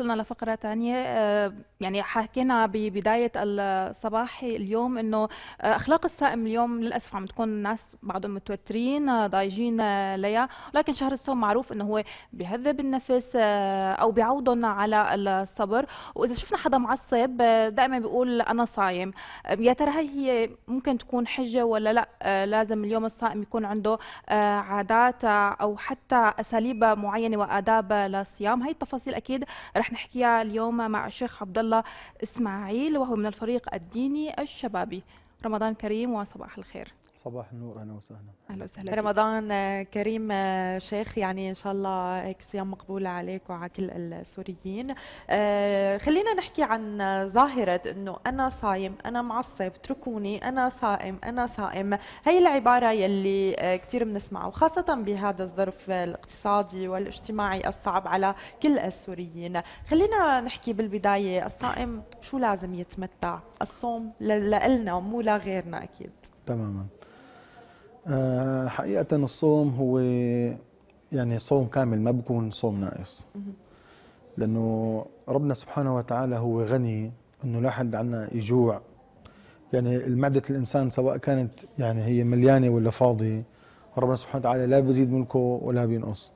وصلنا لفقرة ثانية آه، يعني حكينا ببداية الصباح اليوم انه آه، اخلاق الصائم اليوم للاسف عم تكون الناس بعضهم متوترين آه، ضايجين ليا لكن شهر الصوم معروف انه هو بيهذب النفس او بيعودهم على الصبر واذا شفنا حدا معصب دائما بيقول انا صايم يا ترى هي هي ممكن تكون حجة ولا لا لازم اليوم الصائم يكون عنده عادات او حتى اساليب معينة واداب للصيام هي التفاصيل اكيد رح رح نحكيها اليوم مع الشيخ عبد الله اسماعيل وهو من الفريق الديني الشبابي رمضان كريم وصباح الخير صباح النور اهلا وسهلا اهلا وسهلا رمضان آه، كريم آه، شيخ يعني ان شاء الله هيك آه، صيام مقبول عليك وعلى كل السوريين خلينا نحكي عن ظاهره انه انا صايم انا معصب اتركوني انا صائم انا صائم هي العباره يلي كثير بنسمعها وخاصه بهذا الظرف الاقتصادي والاجتماعي الصعب على كل السوريين خلينا نحكي بالبدايه الصائم شو لازم يتمتع الصوم لنا مو لغيرنا اكيد تماما آه، حقيقة الصوم هو يعني صوم كامل ما بكون صوم ناقص لأنه ربنا سبحانه وتعالى هو غني أنه لا حد عنا يجوع يعني معدة الإنسان سواء كانت يعني هي مليانة ولا فاضية ربنا سبحانه وتعالى لا بزيد ملكه ولا بينقص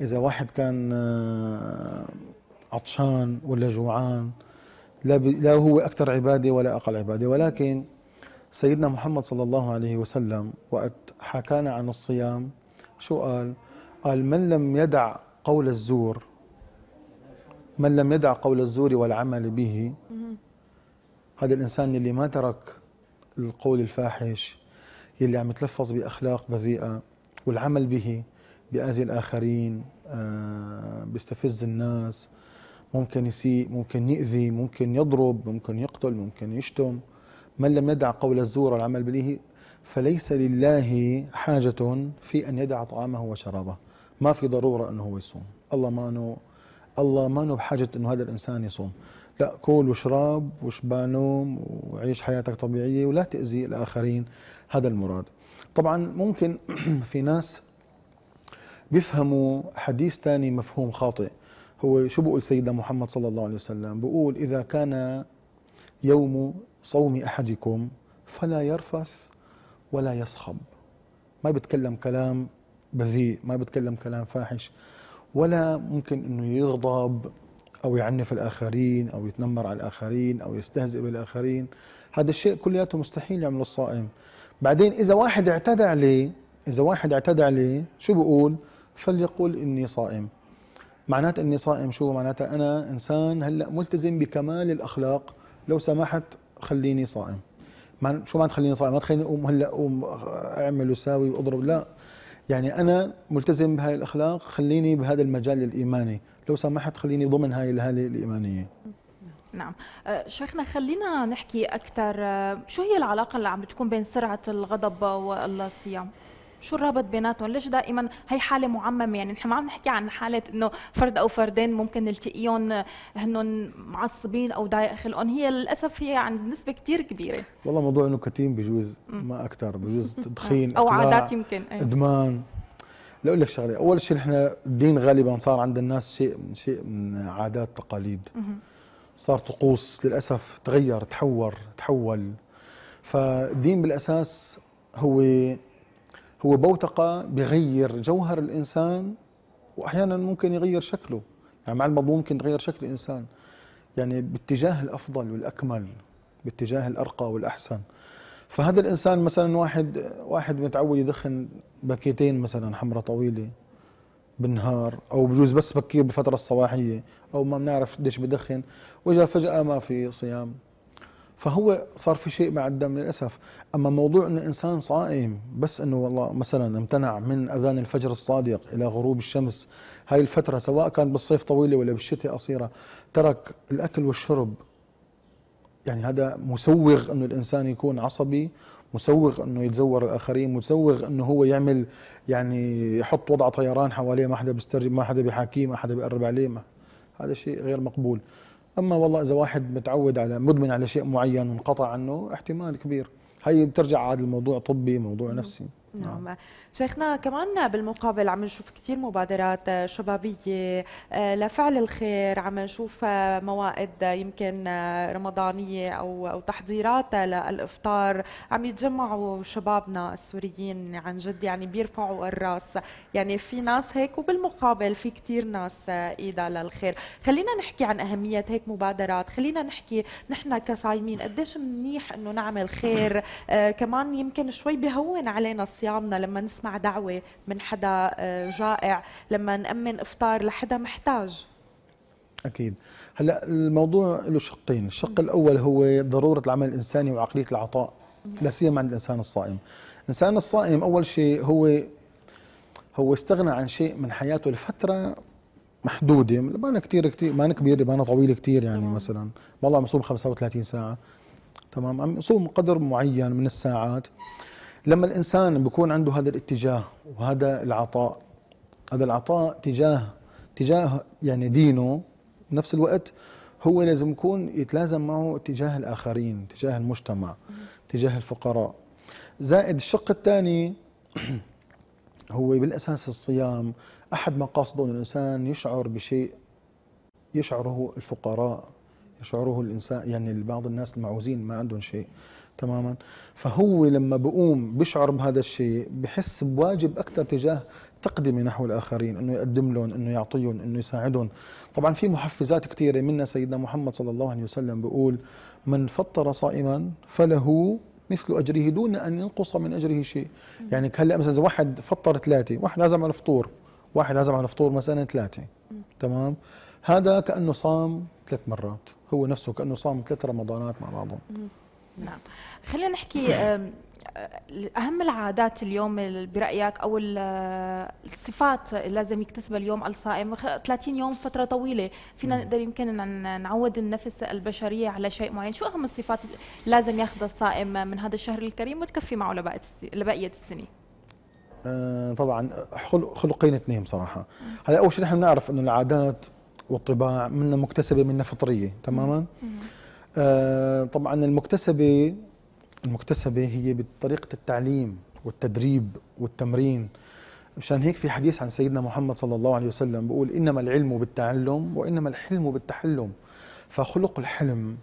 إذا واحد كان آه، عطشان ولا جوعان لا, لا هو أكثر عبادة ولا أقل عبادة ولكن سيدنا محمد صلى الله عليه وسلم وقت حكانا عن الصيام شو قال قال من لم يدع قول الزور من لم يدع قول الزور والعمل به هذا الإنسان اللي ما ترك القول الفاحش اللي عم يتلفظ بأخلاق بذيئة والعمل به بأذي الآخرين آه، بيستفز الناس ممكن يسيء ممكن يأذي ممكن يضرب ممكن يقتل ممكن يشتم من لم يدع قول الزور والعمل به فليس لله حاجة في أن يدع طعامه وشرابه ما في ضرورة أنه هو يصوم الله ما نو الله ما نو بحاجة أنه هذا الإنسان يصوم لا كل وشرب وشبع نوم وعيش حياتك طبيعية ولا تأذي الآخرين هذا المراد طبعا ممكن في ناس بيفهموا حديث ثاني مفهوم خاطئ هو شو بقول سيدنا محمد صلى الله عليه وسلم بقول إذا كان يوم صوم أحدكم فلا يرفث ولا يصخب ما بيتكلم كلام بذيء ما بيتكلم كلام فاحش ولا ممكن أنه يغضب أو يعنف الآخرين أو يتنمر على الآخرين أو يستهزئ بالآخرين هذا الشيء كلياته مستحيل يعمله الصائم بعدين إذا واحد اعتدى عليه إذا واحد اعتدى عليه شو بقول فليقول إني صائم معناته إني صائم شو معناته أنا إنسان هلأ ملتزم بكمال الأخلاق لو سمحت خليني صائم ما شو ما تخليني صائم ما تخليني اقوم هلا اقوم اعمل وساوي واضرب لا يعني انا ملتزم بهاي الاخلاق خليني بهذا المجال الايماني لو سمحت خليني ضمن هاي الهاله الايمانيه نعم أه، شيخنا خلينا نحكي اكثر أه، شو هي العلاقه اللي عم بتكون بين سرعه الغضب والصيام شو الرابط بيناتهم ليش دائما هي حاله معممه يعني نحن ما عم نحكي عن حاله انه فرد او فردين ممكن نلتقيهم هن معصبين او ضايق خلقهم هي للاسف هي عند نسبه كثير كبيره والله موضوع انه كتيم بجوز ما اكثر بجوز تدخين او عادات يمكن أيه. ادمان لاقول لك شغله اول شيء نحن الدين غالبا صار عند الناس شيء شيء من عادات تقاليد صار طقوس للاسف تغير تحور تحول فالدين بالاساس هو هو بوتقة بغير جوهر الإنسان وأحيانا ممكن يغير شكله يعني مع المضمون ممكن تغير شكل الإنسان يعني باتجاه الأفضل والأكمل باتجاه الأرقى والأحسن فهذا الإنسان مثلا واحد واحد متعود يدخن بكيتين مثلا حمرة طويلة بالنهار او بجوز بس بكير بالفتره الصباحيه او ما بنعرف قديش بدخن واجا فجاه ما في صيام فهو صار في شيء مع الدم للاسف، اما موضوع ان انسان صائم بس انه والله مثلا امتنع من اذان الفجر الصادق الى غروب الشمس هاي الفتره سواء كان بالصيف طويله ولا بالشتاء قصيره، ترك الاكل والشرب يعني هذا مسوغ انه الانسان يكون عصبي مسوغ انه يتزور الاخرين مسوغ انه هو يعمل يعني يحط وضع طيران حواليه ما حدا بيسترجم ما حدا بيحاكيه ما حدا بيقرب عليه ما هذا شيء غير مقبول اما والله اذا واحد متعود على مدمن على شيء معين وانقطع عنه احتمال كبير هي بترجع عاد الموضوع طبي موضوع نفسي نعم. نعم شيخنا كمان بالمقابل عم نشوف كثير مبادرات آه، شبابيه آه، لفعل الخير عم نشوف آه، موائد يمكن رمضانيه او او تحضيرات للافطار عم يتجمعوا شبابنا السوريين عن جد يعني بيرفعوا الراس يعني في ناس هيك وبالمقابل في كثير ناس ايدها للخير خلينا نحكي عن اهميه هيك مبادرات خلينا نحكي نحن كصايمين قديش منيح انه نعمل خير كمان يمكن شوي بهون علينا الصيام صيامنا لما نسمع دعوه من حدا آه، جائع لما نامن افطار لحدا محتاج اكيد هلا الموضوع له شقين الشق الاول هو ضروره العمل الانساني وعقليه العطاء لا سيما عند الانسان الصائم الانسان الصائم اول شيء هو هو استغنى عن شيء من حياته لفتره محدوده ما كثير كثير ما كبيره ما طويله كثير يعني مثلا والله مصوم 35 ساعه تمام عم يصوم قدر معين من الساعات لما الانسان بيكون عنده هذا الاتجاه وهذا العطاء هذا العطاء تجاه تجاه يعني دينه بنفس الوقت هو لازم يكون يتلازم معه تجاه الاخرين تجاه المجتمع تجاه الفقراء زائد الشق الثاني هو بالاساس الصيام احد مقاصده ان الانسان يشعر بشيء يشعره الفقراء يشعره الانسان يعني بعض الناس المعوزين ما عندهم شيء تماما فهو لما بقوم بشعر بهذا الشيء بحس بواجب اكثر تجاه تقدمه نحو الاخرين انه يقدم لهم انه يعطيهم انه يساعدهم طبعا في محفزات كثيره منها سيدنا محمد صلى الله عليه وسلم بيقول من فطر صائما فله مثل اجره دون ان ينقص من اجره شيء يعني هلا مثلا اذا واحد فطر ثلاثه واحد عزم على الفطور واحد عزم على الفطور مثلا ثلاثه تمام هذا كانه صام ثلاث مرات هو نفسه كانه صام ثلاث رمضانات مع بعضهم نعم خلينا نحكي آه، اهم العادات اليوم برايك او آه، الصفات اللي لازم يكتسبها اليوم الصائم 30 يوم فتره طويله فينا نقدر يمكن نعود النفس البشريه على شيء معين شو اهم الصفات لازم ياخذها الصائم من هذا الشهر الكريم وتكفي معه لبقيه السنه آه، طبعا خلقين اثنين صراحه هلا اول شيء نحن بنعرف انه العادات والطباع منا مكتسبه منا فطريه تماما مم. مم. آه، طبعا المكتسبة المكتسبة هي بطريقة التعليم والتدريب والتمرين مشان هيك في حديث عن سيدنا محمد صلى الله عليه وسلم بيقول إنما العلم بالتعلم وإنما الحلم بالتحلم فخلق الحلم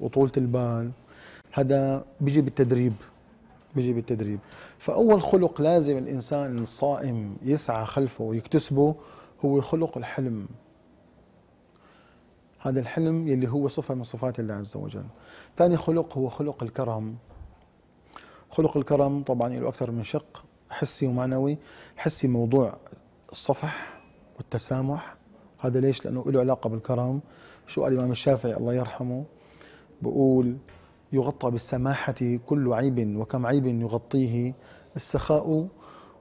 وطولة البال هذا بيجي بالتدريب بيجي بالتدريب فأول خلق لازم الإنسان الصائم يسعى خلفه ويكتسبه هو خلق الحلم هذا الحلم يلي هو صفة من صفات الله عز وجل ثاني خلق هو خلق الكرم خلق الكرم طبعا له أكثر من شق حسي ومعنوي حسي موضوع الصفح والتسامح هذا ليش لأنه له علاقة بالكرم شو قال الإمام الشافعي الله يرحمه بقول يغطى بالسماحة كل عيب وكم عيب يغطيه السخاء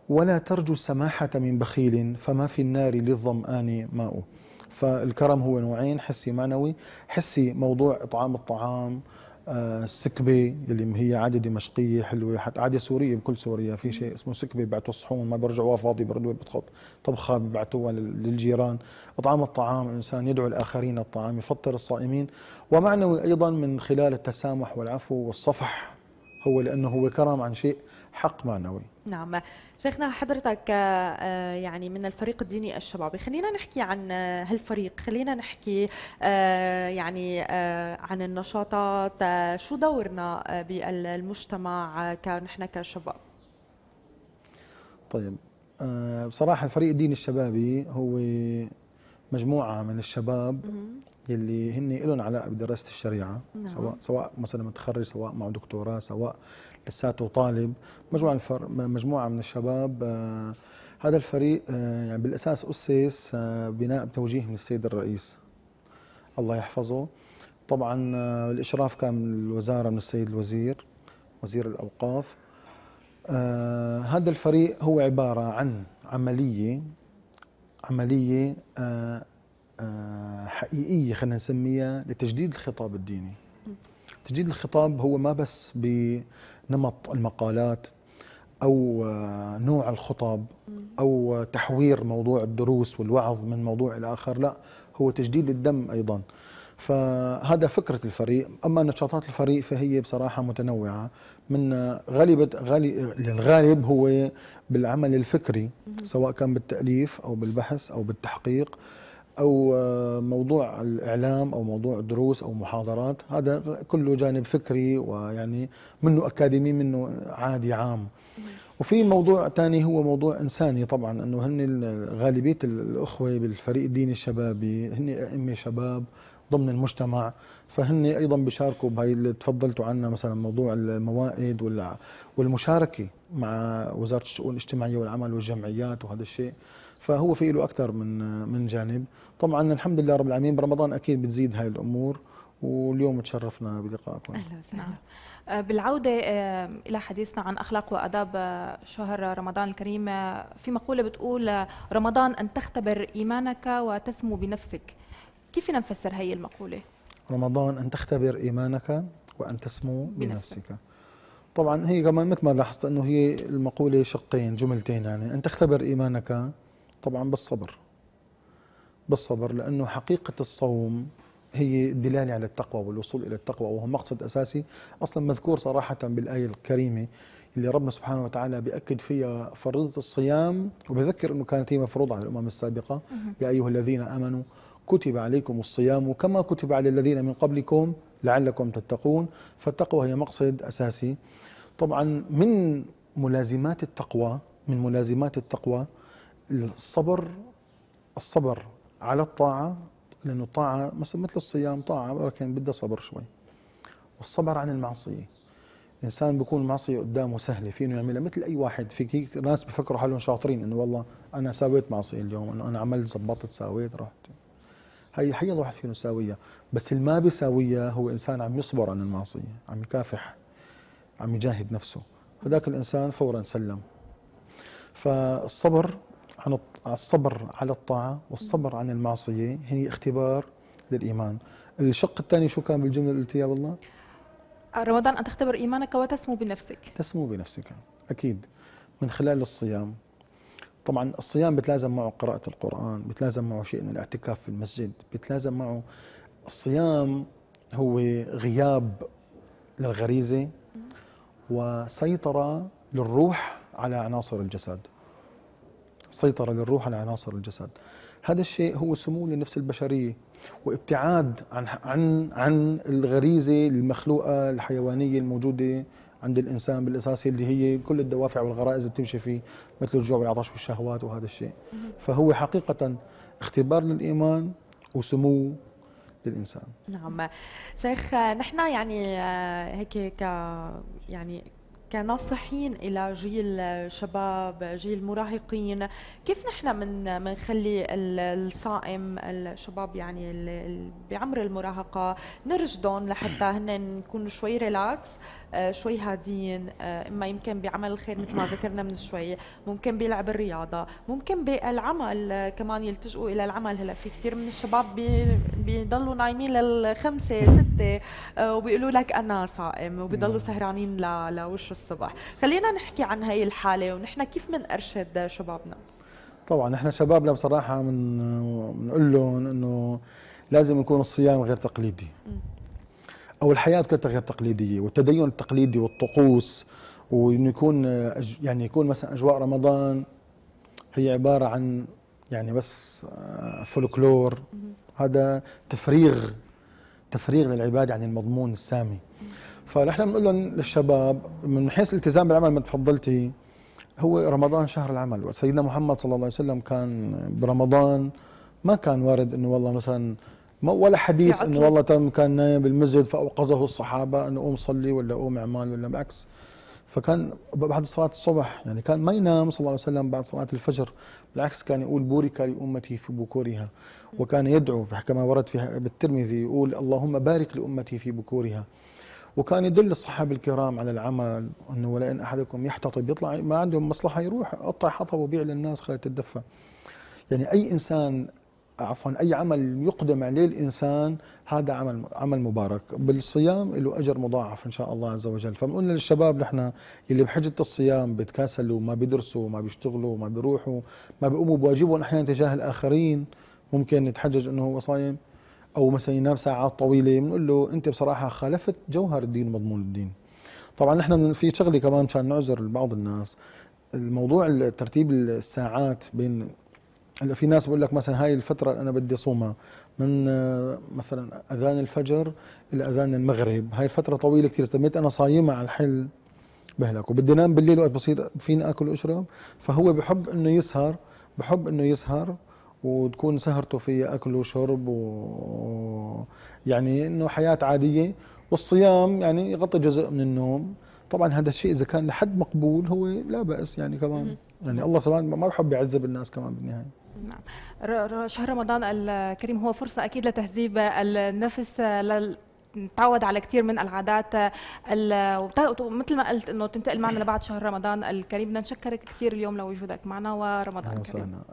ولا ترجو السماحة من بخيل فما في النار للظمآن ماء فالكرم هو نوعين حسي معنوي حسي موضوع إطعام الطعام آه، السكبة اللي هي عادة دمشقية حلوة حتى عادة سورية بكل سوريا في شيء اسمه سكبة بيبعتوا الصحون ما بيرجعوها فاضية بردوا بتخط طبخة بيبعتوها للجيران إطعام الطعام الإنسان يدعو الآخرين الطعام يفطر الصائمين ومعنوي أيضا من خلال التسامح والعفو والصفح هو لأنه هو كرم عن شيء حق معنوي نعم شيخنا حضرتك آه، يعني من الفريق الديني الشبابي خلينا نحكي عن هالفريق خلينا نحكي آه، يعني آه، عن النشاطات شو دورنا بالمجتمع كنحن كشباب طيب بصراحة الفريق الديني الشبابي هو مجموعة من الشباب يلي هن لهم علاقة بدراسة الشريعة نعم. سواء سواء مثلا متخرج سواء مع دكتوراه سواء لساته طالب مجموعه الفر مجموعه من الشباب آه، هذا الفريق آه، يعني بالاساس اسس آه، بناء بتوجيه من السيد الرئيس الله يحفظه طبعا الاشراف كان من الوزاره من السيد الوزير وزير الاوقاف هذا الفريق هو عباره عن عمليه عمليه حقيقيه خلينا نسميها لتجديد الخطاب الديني تجديد الخطاب هو ما بس ب نمط المقالات او آه، نوع الخطب او آه، تحوير موضوع الدروس والوعظ من موضوع الى اخر لا هو تجديد الدم ايضا فهذا فكرة الفريق أما نشاطات الفريق فهي بصراحة متنوعة من غالبة غالي الغالب هو بالعمل الفكري سواء كان بالتأليف أو بالبحث أو بالتحقيق او آه، موضوع الاعلام او موضوع دروس او محاضرات هذا كله جانب فكري ويعني منه اكاديمي منه عادي عام وفي موضوع ثاني هو موضوع انساني طبعا انه هن غالبيه الاخوه بالفريق الديني الشبابي هن ائمه شباب ضمن المجتمع فهن ايضا بيشاركوا بهي اللي تفضلتوا عنها مثلا موضوع الموائد والمشاركه مع وزاره الشؤون الاجتماعيه والعمل والجمعيات وهذا الشيء فهو في له اكثر من من جانب طبعا الحمد لله رب العالمين برمضان اكيد بتزيد هاي الامور واليوم تشرفنا بلقائكم اهلا وسهلا نعم. آه، بالعودة آه، إلى حديثنا عن أخلاق وأداب آه، شهر رمضان الكريم في مقولة بتقول رمضان أن تختبر إيمانك وتسمو بنفسك كيف نفسر هي المقولة؟ رمضان أن تختبر إيمانك وأن تسمو بنفسك, بنفسك. طبعا هي كمان مثل ما لاحظت أنه هي المقولة شقين جملتين يعني أن تختبر إيمانك طبعا بالصبر بالصبر لأنه حقيقة الصوم هي دلالة على التقوى والوصول إلى التقوى وهو مقصد أساسي أصلا مذكور صراحة بالآية الكريمة اللي ربنا سبحانه وتعالى بيأكد فيها فريضة الصيام وبذكر أنه كانت هي مفروضة على الأمم السابقة يا أيها الذين آمنوا كتب عليكم الصيام كما كتب على الذين من قبلكم لعلكم تتقون فالتقوى هي مقصد أساسي طبعا من ملازمات التقوى من ملازمات التقوى الصبر الصبر على الطاعة لأنه الطاعة مثل الصيام طاعة ولكن بدها صبر شوي والصبر عن المعصية الإنسان بيكون المعصية قدامه سهلة فينه يعملها مثل أي واحد في ناس بفكروا حالهم شاطرين إنه والله أنا ساويت معصية اليوم إنه أنا عملت زبطت ساويت رحت هي حيا الواحد فينه يساويها بس اللي ما بيساويها هو إنسان عم يصبر عن المعصية عم يكافح عم يجاهد نفسه هذاك الإنسان فورا سلم فالصبر عن الصبر على الطاعة والصبر عن المعصية هي اختبار للإيمان الشق الثاني شو كان بالجملة اللي قلتيها يا الله رمضان أن تختبر إيمانك وتسمو بنفسك تسمو بنفسك أكيد من خلال الصيام طبعا الصيام بتلازم معه قراءة القرآن بتلازم معه شيء من الاعتكاف في المسجد بتلازم معه الصيام هو غياب للغريزة وسيطرة للروح على عناصر الجسد سيطرة للروح على عناصر الجسد هذا الشيء هو سمو للنفس البشرية وابتعاد عن عن عن الغريزة المخلوقة الحيوانية الموجودة عند الانسان بالاساس اللي هي كل الدوافع والغرائز اللي بتمشي فيه مثل الجوع والعطش والشهوات وهذا الشيء فهو حقيقه اختبار للايمان وسمو للانسان نعم شيخ نحن يعني آه، هيك ك يعني كناصحين الى جيل شباب جيل مراهقين كيف نحن من منخلي الصائم الشباب يعني بعمر المراهقه نرشدهم لحتى هن يكونوا شوي ريلاكس آه، شوي هاديين آه، اما يمكن بعمل الخير مثل ما ذكرنا من شوي ممكن بيلعب الرياضه ممكن بالعمل آه، كمان يلتجئوا الى العمل هلا في كثير من الشباب بيضلوا نايمين للخمسة ستة وبيقولوا لك انا صائم وبيضلوا نعم. سهرانين لوش الصبح خلينا نحكي عن هاي الحاله ونحن كيف بنرشد شبابنا طبعا احنا شبابنا بصراحه من بنقول لهم انه لازم يكون الصيام غير تقليدي م. او الحياه كلها غير تقليديه والتدين التقليدي والطقوس وانه يكون يعني يكون مثلا اجواء رمضان هي عباره عن يعني بس آه، فولكلور هذا تفريغ تفريغ للعباده عن المضمون السامي فنحن بنقول لهم للشباب من حيث الالتزام بالعمل ما تفضلتي هو رمضان شهر العمل وسيدنا محمد صلى الله عليه وسلم كان برمضان ما كان وارد انه والله مثلا ما ولا حديث انه والله تم كان نايم بالمسجد فاوقظه الصحابه انه قوم صلي ولا قوم اعمال ولا بالعكس فكان بعد صلاه الصبح يعني كان ما ينام صلى الله عليه وسلم بعد صلاه الفجر بالعكس كان يقول بورك لامتي في بكورها وكان يدعو كما ورد في بالترمذي يقول اللهم بارك لامتي في بكورها وكان يدل الصحابه الكرام على العمل انه ولئن احدكم يحتطب يطلع ما عندهم مصلحه يروح قطع حطب وبيع للناس خلي تدفى يعني اي انسان عفوا اي عمل يقدم عليه الانسان هذا عمل عمل مبارك بالصيام له اجر مضاعف ان شاء الله عز وجل فبنقول للشباب نحن اللي بحجه الصيام بتكاسلوا ما بيدرسوا ما بيشتغلوا ما بيروحوا ما بيقوموا بواجبهم احيانا تجاه الاخرين ممكن يتحجج انه هو صايم او مثلا ينام ساعات طويله بنقول له انت بصراحه خالفت جوهر الدين مضمون الدين طبعا نحن في شغله كمان مشان نعذر بعض الناس الموضوع ترتيب الساعات بين هلا في ناس بقول لك مثلا هاي الفترة اللي أنا بدي أصومها من آه، مثلا أذان الفجر إلى أذان المغرب هاي الفترة طويلة كثير استميت أنا صايمة على الحل بهلك وبدي أنام بالليل وقت بصير فيني أكل وأشرب فهو بحب إنه يسهر بحب إنه يسهر وتكون سهرته فيها أكل وشرب و... يعني إنه حياة عادية والصيام يعني يغطي جزء من النوم طبعا هذا الشيء إذا كان لحد مقبول هو لا بأس يعني كمان يعني الله سبحانه ما بحب يعذب الناس كمان بالنهايه نعم شهر رمضان الكريم هو فرصة أكيد لتهذيب النفس لل... نتعود على كثير من العادات ومثل ما قلت انه تنتقل معنا لبعد شهر رمضان الكريم بدنا نشكرك كثير اليوم لوجودك معنا ورمضان كريم